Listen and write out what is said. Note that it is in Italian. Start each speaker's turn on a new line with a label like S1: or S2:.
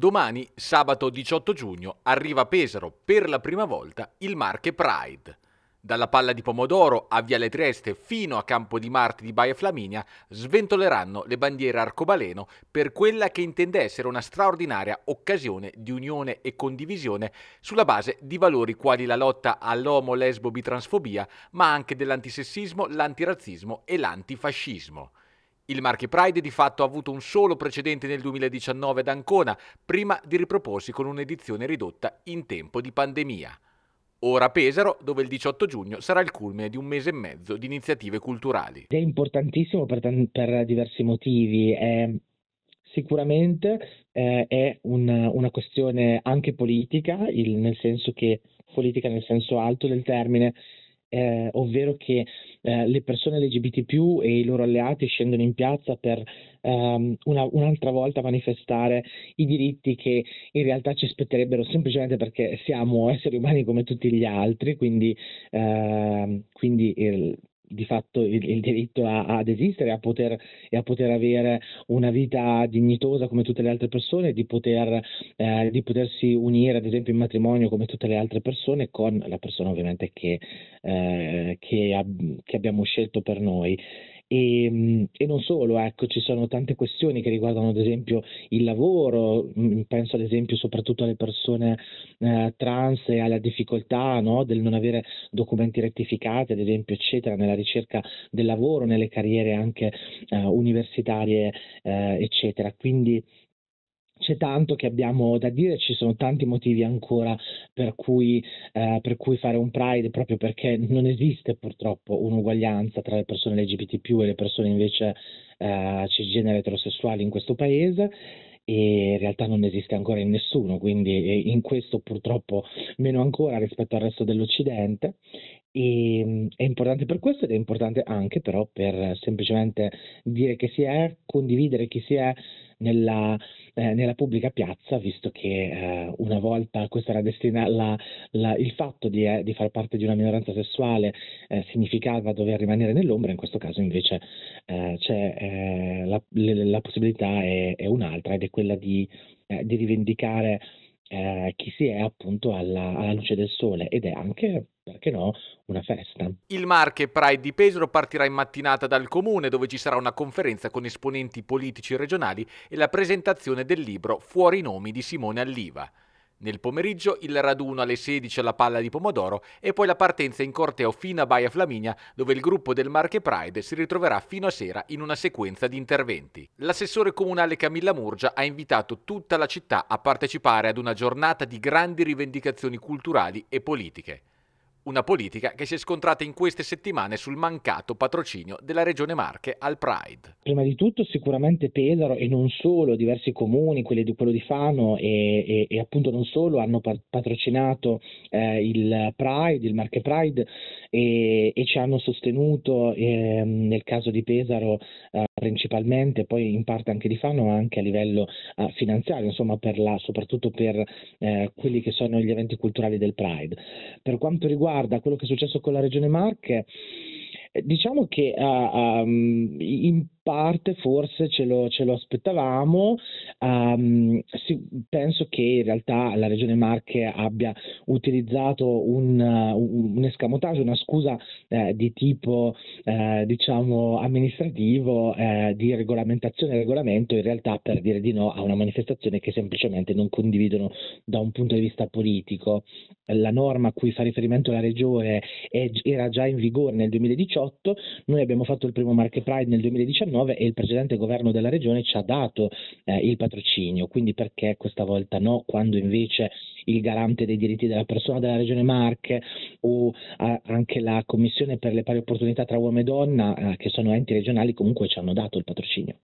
S1: Domani, sabato 18 giugno, arriva a Pesaro per la prima volta il Marche Pride. Dalla Palla di Pomodoro a Viale Trieste fino a Campo di Marte di Baia Flaminia sventoleranno le bandiere arcobaleno per quella che intende essere una straordinaria occasione di unione e condivisione sulla base di valori quali la lotta all'omo, lesbo, bitransfobia, ma anche dell'antisessismo, l'antirazzismo e l'antifascismo. Il Marche Pride di fatto ha avuto un solo precedente nel 2019 ad Ancona, prima di riproporsi con un'edizione ridotta in tempo di pandemia. Ora Pesaro, dove il 18 giugno sarà il culmine di un mese e mezzo di iniziative culturali. È
S2: importantissimo per, t- per diversi motivi. È sicuramente eh, è un, una questione anche politica, il, nel senso che politica nel senso alto del termine, eh, ovvero che eh, le persone LGBT e i loro alleati scendono in piazza per ehm, una, un'altra volta manifestare i diritti che in realtà ci aspetterebbero semplicemente perché siamo esseri umani come tutti gli altri, quindi, ehm, quindi il, di fatto il, il diritto a, ad esistere a poter, e a poter avere una vita dignitosa come tutte le altre persone, di, poter, eh, di potersi unire ad esempio in matrimonio come tutte le altre persone con la persona ovviamente che, eh, che, ab- che abbiamo scelto per noi. E, ehm, e, non solo, ecco, ci sono tante questioni che riguardano ad esempio il lavoro, mm, penso ad esempio soprattutto alle persone eh, trans e alla difficoltà no, del non avere documenti rettificati, ad esempio, eccetera, nella ricerca del lavoro, nelle carriere anche eh, universitarie, eh, eccetera. Quindi c'è tanto che abbiamo da dire, ci sono tanti motivi ancora per cui, eh, per cui, fare un Pride, proprio perché non esiste purtroppo un'uguaglianza tra le persone LGBT e le persone invece eh, cisgenere eterosessuali in questo paese e in realtà non esiste ancora in nessuno, quindi eh, in questo purtroppo meno ancora rispetto al resto dell'Occidente e, ehm, è importante per questo ed è importante anche però per eh, semplicemente dire chi si è, condividere chi si è nella, eh, nella pubblica piazza, visto che eh, una volta questa era destina, la, la, il fatto di, eh, di, far parte di una minoranza sessuale eh, significava dover rimanere nell'ombra, in questo caso invece eh, c'è la, la, possibilità è, è, un'altra ed è quella di, di rivendicare chi si è appunto alla, alla luce del sole ed è anche perché no, una festa.
S1: Il Marche Pride di Pesaro partirà in mattinata dal comune dove ci sarà una conferenza con esponenti politici regionali e la presentazione del libro Fuori nomi di Simone Alliva. Nel pomeriggio il raduno alle 16 alla palla di pomodoro e poi la partenza in corteo fino a Baia Flaminia dove il gruppo del Marche Pride si ritroverà fino a sera in una sequenza di interventi. L'assessore comunale Camilla Murgia ha invitato tutta la città a partecipare ad una giornata di grandi rivendicazioni culturali e politiche una politica che si è scontrata in queste settimane sul mancato patrocinio della Regione Marche al Pride.
S2: Prima di tutto sicuramente Pesaro e non solo, diversi comuni, quelli di, quello di Fano e, e, e, appunto non solo hanno patrocinato eh, il Pride, il Marche Pride e, e ci hanno sostenuto eh, nel caso di Pesaro eh, principalmente, poi in parte anche di Fano ma anche a livello eh, finanziario, insomma per la, soprattutto per eh, quelli che sono gli eventi culturali del Pride. Per quanto riguarda riguarda quello che è successo con la Regione Marche, eh, diciamo che uh, um, in parte forse ce lo, ce lo aspettavamo, um, ehm, sì, penso che in realtà la Regione Marche abbia utilizzato un, un, un una scusa eh, di tipo eh, diciamo amministrativo eh, di regolamentazione e regolamento in realtà per dire di no a una manifestazione che semplicemente non condividono da un punto di vista politico. La norma a cui fa riferimento la Regione è, era già in vigore nel 2018, noi abbiamo fatto il primo Marche Pride nel 2019 2019 e il precedente governo della regione ci ha dato eh, il patrocinio, quindi perché questa volta no, quando invece il garante dei diritti della persona della regione Marche o eh, anche la commissione per le pari opportunità tra uomo e donna, eh, che sono enti regionali, comunque ci hanno dato il patrocinio.